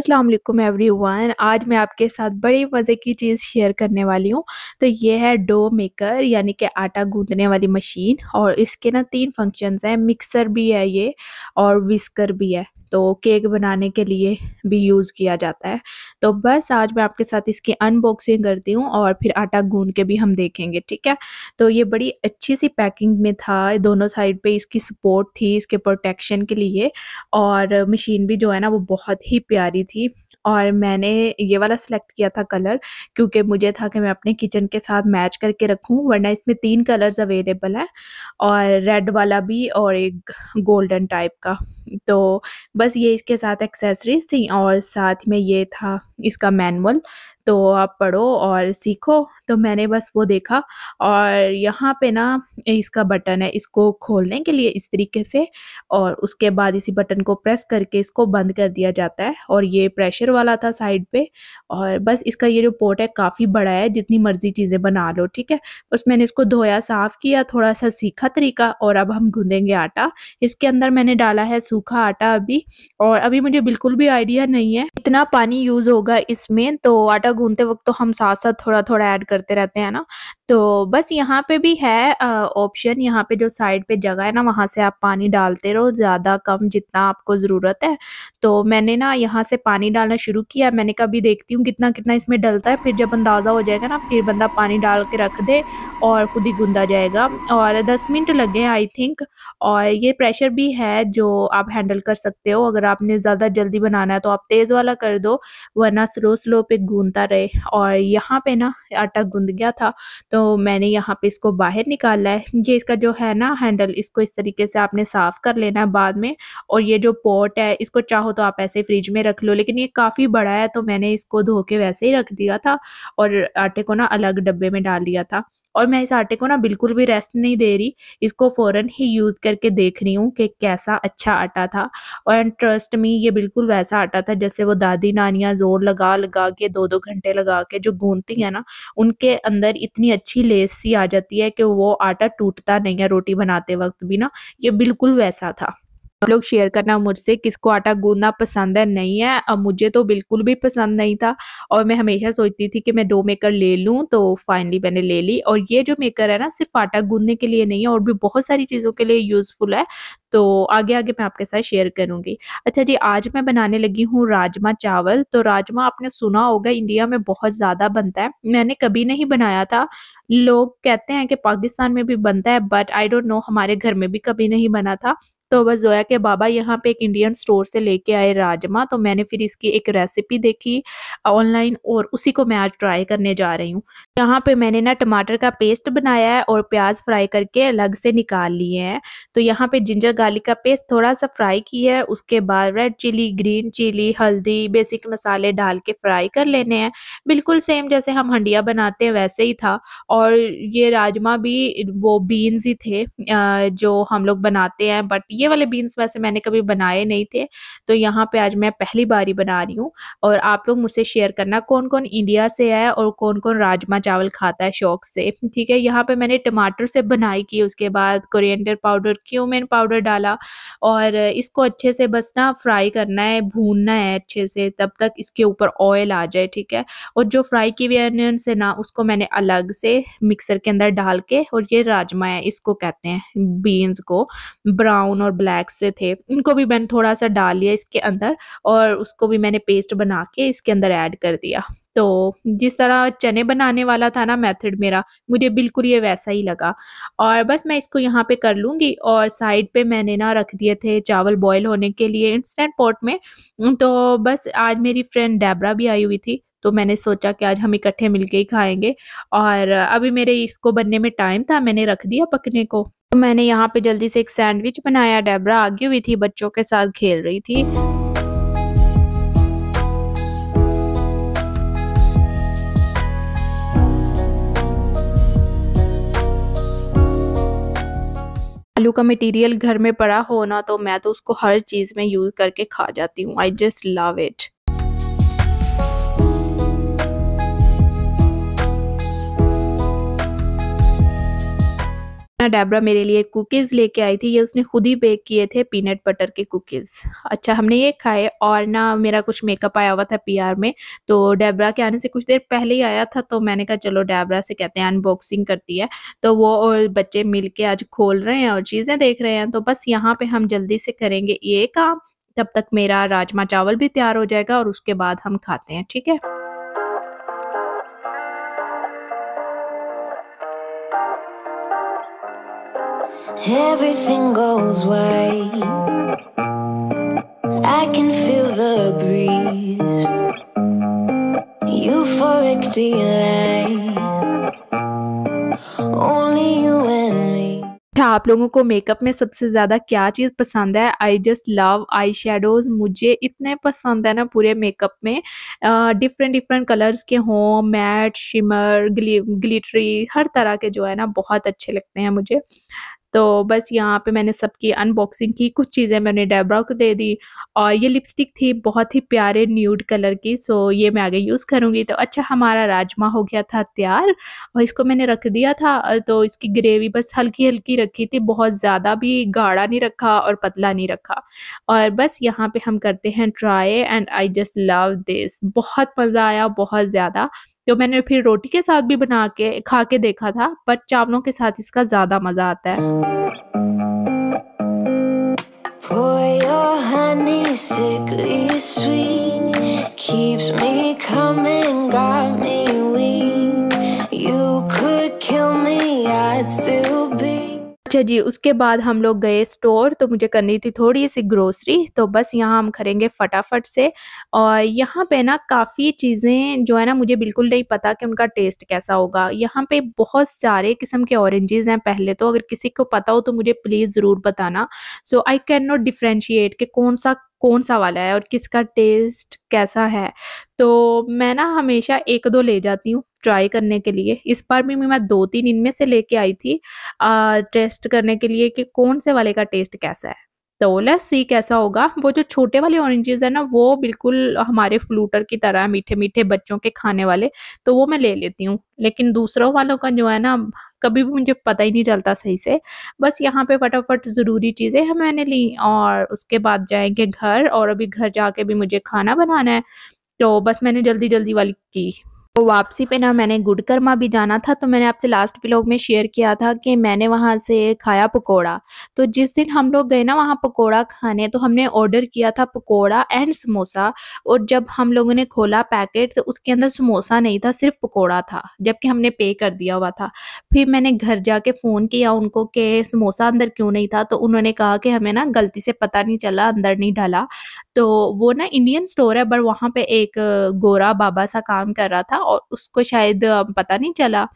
अस्सलाम वालेकुम एवरीवन आज मैं आपके साथ बड़ी मज़े की चीज़ शेयर करने वाली हूँ तो ये है डो मेकर यानी कि आटा गूंदने वाली मशीन और इसके ना तीन फंक्शंस हैं मिक्सर भी है ये और विस्कर भी है तो केक बनाने के लिए भी यूज़ किया जाता है तो बस आज मैं आपके साथ इसकी अनबॉक्सिंग करती हूँ और फिर आटा गूंद के भी हम देखेंगे ठीक है तो ये बड़ी अच्छी सी पैकिंग में था दोनों साइड पे इसकी सपोर्ट थी इसके प्रोटेक्शन के लिए और मशीन भी जो है ना वो बहुत ही प्यारी थी और मैंने ये वाला सिलेक्ट किया था कलर क्योंकि मुझे था कि मैं अपने किचन के साथ मैच करके रखूं वरना इसमें तीन कलर्स अवेलेबल हैं और रेड वाला भी और एक गोल्डन टाइप का तो बस ये इसके साथ एक्सेसरीज थी और साथ में ये था इसका मैनुअल तो आप पढ़ो और सीखो तो मैंने बस वो देखा और यहाँ पे ना इसका बटन है इसको खोलने के लिए इस तरीके से और उसके बाद इसी बटन को प्रेस करके इसको बंद कर दिया जाता है और ये प्रेशर वाला था साइड पे और बस इसका ये जो पोर्ट है काफ़ी बड़ा है जितनी मर्जी चीज़ें बना लो ठीक है बस मैंने इसको धोया साफ़ किया थोड़ा सा सीखा तरीका और अब हम गूँधेंगे आटा इसके अंदर मैंने डाला है सूख सूखा आटा अभी और अभी मुझे बिल्कुल भी आइडिया नहीं है इतना पानी यूज होगा इसमें तो आटा गूंधते वक्त तो हम साथ साथ थोड़ा थोड़ा ऐड करते रहते हैं ना तो बस यहाँ पे भी है ऑप्शन यहाँ पे जो साइड पे जगह है ना वहाँ से आप पानी डालते रहो ज़्यादा कम जितना आपको ज़रूरत है तो मैंने ना यहाँ से पानी डालना शुरू किया मैंने कभी देखती हूँ कितना कितना इसमें डलता है फिर जब अंदाज़ा हो जाएगा ना फिर बंदा पानी डाल के रख दे और खुद ही गूंदा जाएगा और दस मिनट लगे आई थिंक और ये प्रेशर भी है जो आप हैंडल कर सकते हो अगर आपने ज़्यादा जल्दी बनाना है तो आप तेज़ वाला कर दो वरना स्लो स्लो पे गूंदता रहे और यहाँ पर ना आटा गूंद गया था तो तो मैंने यहाँ पे इसको बाहर निकाला है ये इसका जो है ना हैंडल इसको इस तरीके से आपने साफ़ कर लेना है बाद में और ये जो पॉट है इसको चाहो तो आप ऐसे फ्रिज में रख लो लेकिन ये काफ़ी बड़ा है तो मैंने इसको धो के वैसे ही रख दिया था और आटे को ना अलग डब्बे में डाल दिया था और मैं इस आटे को ना बिल्कुल भी रेस्ट नहीं दे रही इसको फ़ौरन ही यूज़ करके देख रही हूँ कि कैसा अच्छा आटा था और ट्रस्ट में ये बिल्कुल वैसा आटा था जैसे वो दादी नानियाँ ज़ोर लगा लगा के दो दो घंटे लगा के जो गूंदती हैं ना उनके अंदर इतनी अच्छी लेस सी आ जाती है कि वो आटा टूटता नहीं है रोटी बनाते वक्त भी ना ये बिल्कुल वैसा था आप लोग शेयर करना मुझसे किसको आटा गूंदना पसंद है नहीं है अब मुझे तो बिल्कुल भी पसंद नहीं था और मैं हमेशा सोचती थी कि मैं डो मेकर ले लूं तो फाइनली मैंने ले ली और ये जो मेकर है ना सिर्फ आटा गूंदने के लिए नहीं है और भी बहुत सारी चीज़ों के लिए यूज़फुल है तो आगे आगे मैं आपके साथ शेयर करूंगी अच्छा जी आज मैं बनाने लगी हूँ राजमा चावल तो राजमा आपने सुना होगा इंडिया में बहुत ज़्यादा बनता है मैंने कभी नहीं बनाया था लोग कहते हैं कि पाकिस्तान में भी बनता है बट आई डोंट नो हमारे घर में भी कभी नहीं बना था तो बस जोया के बाबा यहाँ पे एक इंडियन स्टोर से लेके आए राजमा तो मैंने फिर इसकी एक रेसिपी देखी ऑनलाइन और उसी को मैं आज ट्राई करने जा रही हूँ यहाँ पे मैंने ना टमाटर का पेस्ट बनाया है और प्याज फ्राई करके अलग से निकाल लिए हैं तो यहाँ पे जिंजर गार्लिक का पेस्ट थोड़ा सा फ्राई किया है उसके बाद रेड चिली ग्रीन चिली हल्दी बेसिक मसाले डाल के फ्राई कर लेने हैं बिल्कुल सेम जैसे हम हंडिया बनाते हैं वैसे ही था और ये राजमा भी वो बीन्स ही थे जो हम लोग बनाते हैं बट ये वाले बीन्स वैसे मैंने कभी बनाए नहीं थे तो यहाँ पे आज मैं पहली बार ही बना रही हूँ और आप लोग मुझसे शेयर करना कौन कौन इंडिया से है और कौन कौन राजमा चावल खाता है शौक से ठीक है यहाँ पे मैंने टमाटर से बनाई की उसके बाद कोरिएंडर पाउडर क्यूमिन पाउडर डाला और इसको अच्छे से बस ना फ्राई करना है भूनना है अच्छे से तब तक इसके ऊपर ऑयल आ जाए ठीक है और जो फ्राई की हुई अनियंस है ना उसको मैंने अलग से मिक्सर के अंदर डाल के और ये राजमा है इसको कहते हैं बीन्स को ब्राउन और ब्लैक से थे इनको भी मैंने थोड़ा सा डाल लिया इसके अंदर और उसको भी मैंने पेस्ट बना के इसके अंदर ऐड कर दिया तो जिस तरह चने बनाने वाला था ना मेथड मेरा मुझे बिल्कुल ये वैसा ही लगा और बस मैं इसको यहाँ पे कर लूँगी और साइड पे मैंने ना रख दिए थे चावल बॉयल होने के लिए इंस्टेंट पॉट में तो बस आज मेरी फ्रेंड डेबरा भी आई हुई थी तो मैंने सोचा कि आज हम इकट्ठे मिलके ही खाएंगे और अभी मेरे इसको बनने में टाइम था मैंने रख दिया पकने को तो मैंने यहाँ पे जल्दी से एक सैंडविच बनाया डेबरा आगे हुई थी बच्चों के साथ खेल रही थी आलू का मटेरियल घर में पड़ा हो ना तो मैं तो उसको हर चीज़ में यूज़ करके खा जाती हूँ I just love it Debra मेरे लिए कुकीज़ लेके आई थी ये उसने खुद ही बेक किए थे पीनट बटर के कुकीज़ अच्छा हमने ये खाए और ना मेरा कुछ मेकअप आया हुआ था पीआर में तो डेबरा के आने से कुछ देर पहले ही आया था तो मैंने कहा चलो डेबरा से कहते हैं अनबॉक्सिंग करती है तो वो और बच्चे मिल आज खोल रहे हैं और चीज़ें देख रहे हैं तो बस यहाँ पर हम जल्दी से करेंगे ये काम तब तक मेरा राजमा चावल भी तैयार हो जाएगा और उसके बाद हम खाते हैं ठीक है everything goes white. I can feel the breeze, euphoric delight. Only you and me. आप लोगों को मेकअप में सबसे ज़्यादा क्या चीज़ पसंद है I just love eye shadows मुझे इतने पसंद है ना पूरे मेकअप में डिफरेंट डिफरेंट कलर्स के हों मैट शिमर ग्लिटरी हर तरह के जो है ना बहुत अच्छे लगते हैं मुझे तो बस यहाँ पे मैंने सबकी अनबॉक्सिंग की कुछ चीज़ें मैंने डेब्रा को दे दी और ये लिपस्टिक थी बहुत ही प्यारे न्यूड कलर की सो ये मैं आगे यूज़ करूँगी तो अच्छा हमारा राजमा हो गया था तैयार और इसको मैंने रख दिया था तो इसकी ग्रेवी बस हल्की हल्की रखी थी बहुत ज़्यादा भी गाढ़ा नहीं रखा और पतला नहीं रखा और बस यहाँ पे हम करते हैं try and I just love this बहुत मज़ा आया बहुत ज़्यादा जो मैंने फिर रोटी के साथ भी बना के खा के देखा था बट चावलों के साथ इसका ज़्यादा मज़ा आता है अच्छा जी उसके बाद हम लोग गए स्टोर तो मुझे करनी थी थोड़ी सी ग्रोसरी तो बस यहाँ हम करेंगे फटाफट से और यहाँ पे ना काफ़ी चीज़ें जो है ना मुझे बिल्कुल नहीं पता कि उनका टेस्ट कैसा होगा यहाँ पे बहुत सारे किस्म के ऑरेंजेस हैं पहले तो अगर किसी को पता हो तो मुझे प्लीज़ ज़रूर बताना so I can not differentiate कि कौन सा कौन सा वाला है और किसका टेस्ट कैसा है तो मैं ना हमेशा एक दो ले जाती हूँ ट्राई करने के लिए इस बार भी मैं दो तीन इनमें से लेके आई थी टेस्ट करने के लिए कि कौन से वाले का टेस्ट कैसा है तो लेट्स सी कैसा होगा वो जो छोटे वाले ऑरेंजेस है ना वो बिल्कुल हमारे फ्लूटर की तरह मीठे मीठे बच्चों के खाने वाले तो वो मैं ले लेती हूँ लेकिन दूसरों वालों का जो है ना कभी भी मुझे पता ही नहीं चलता सही से बस यहाँ पे फटाफट ज़रूरी चीज़ें हैं मैंने ली और उसके बाद जाएंगे घर और अभी घर जाके भी मुझे खाना बनाना है तो बस मैंने जल्दी जल्दी वाली की तो वापसी पे ना मैंने गुडकर्मा भी जाना था तो मैंने आपसे लास्ट ब्लॉग में शेयर किया था कि मैंने वहाँ से खाया पकोड़ा तो जिस दिन हम लोग गए ना वहाँ पकोड़ा खाने तो हमने ऑर्डर किया था पकोड़ा एंड समोसा और जब हम लोगों ने खोला पैकेट तो उसके अंदर समोसा नहीं था सिर्फ पकौड़ा था जबकि हमने पे कर दिया हुआ था फिर मैंने घर जाके फ़ोन किया उनको कि समोसा अंदर क्यों नहीं था तो उन्होंने कहा कि हमें ना गलती से पता नहीं चला अंदर नहीं डाला तो वो ना इंडियन स्टोर है बट वहाँ पर एक गोरा बाबा सा काम कर रहा था और उसको शायद पता नहीं चला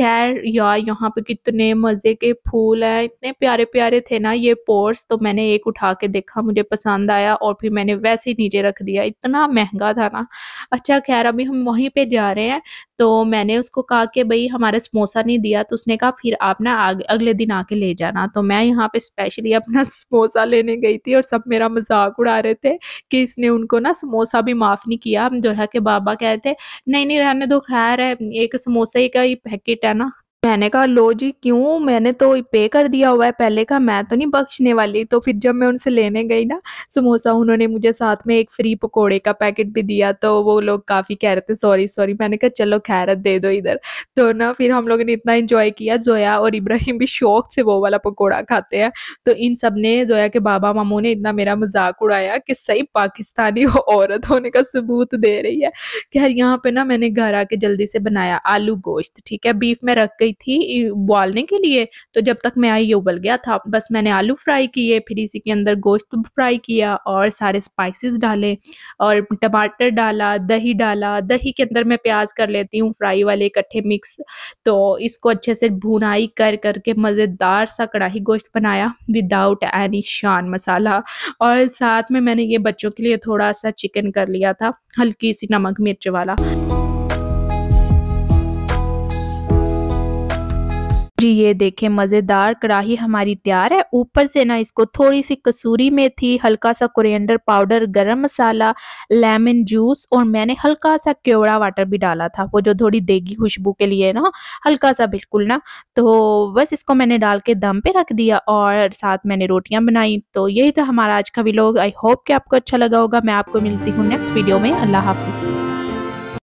खैर यार यहाँ पे कितने मज़े के फूल हैं इतने प्यारे प्यारे थे ना ये पोर्स तो मैंने एक उठा के देखा मुझे पसंद आया और फिर मैंने वैसे ही नीचे रख दिया इतना महंगा था ना अच्छा खैर अभी हम वहीं पे जा रहे हैं तो मैंने उसको कहा कि भाई हमारा समोसा नहीं दिया तो उसने कहा फिर आप ना अगले दिन आके ले जाना तो मैं यहाँ पे स्पेशली अपना समोसा लेने गई थी और सब मेरा मजाक उड़ा रहे थे कि इसने उनको ना समोसा भी माफ़ नहीं किया जो है कि बाबा कहते नहीं नहीं रहने दो खैर है एक समोसे का ही पैकेट der Nacht. Ne? मैंने कहा लो जी क्यों मैंने तो पे कर दिया हुआ है पहले का मैं तो नहीं बख्शने वाली तो फिर जब मैं उनसे लेने गई ना समोसा उन्होंने मुझे साथ में एक फ्री पकोड़े का पैकेट भी दिया तो वो लोग काफ़ी कह रहे थे सॉरी सॉरी मैंने कहा चलो खैरत दे दो इधर तो ना फिर हम लोगों ने इतना इंजॉय किया जोया और इब्राहिम भी शौक से वो वाला पकौड़ा खाते हैं तो इन सब ने जोया के बाबा मामू ने इतना मेरा मजाक उड़ाया कि सही पाकिस्तानी औरत होने का सबूत दे रही है खैर यहाँ पे ना मैंने घर आके जल्दी से बनाया आलू गोश्त ठीक है बीफ में रख गई थी उबालने के लिए तो जब तक मैं आई ये उबल गया था बस मैंने आलू फ्राई किए फिर इसी के अंदर गोश्त फ्राई किया और सारे स्पाइसेस डाले और टमाटर डाला दही डाला दही के अंदर मैं प्याज कर लेती हूँ फ्राई वाले इकट्ठे मिक्स तो इसको अच्छे से भुनाई कर करके मज़ेदार सा कढ़ाई गोश्त बनाया विदाउट एनी शान मसाला और साथ में मैंने ये बच्चों के लिए थोड़ा सा चिकन कर लिया था हल्की सी नमक मिर्च वाला जी ये देखें मज़ेदार कढ़ाही हमारी तैयार है ऊपर से ना इसको थोड़ी सी कसूरी मेथी हल्का सा कोरिएंडर पाउडर गरम मसाला लेमन जूस और मैंने हल्का सा केवड़ा वाटर भी डाला था वो जो थोड़ी देगी खुशबू के लिए ना हल्का सा बिल्कुल ना तो बस इसको मैंने डाल के दम पे रख दिया और साथ मैंने रोटियाँ बनाई तो यही था हमारा आज का व्लॉग आई होप कि आपको अच्छा लगा होगा मैं आपको मिलती हूँ नेक्स्ट वीडियो में अल्लाह हाफिज़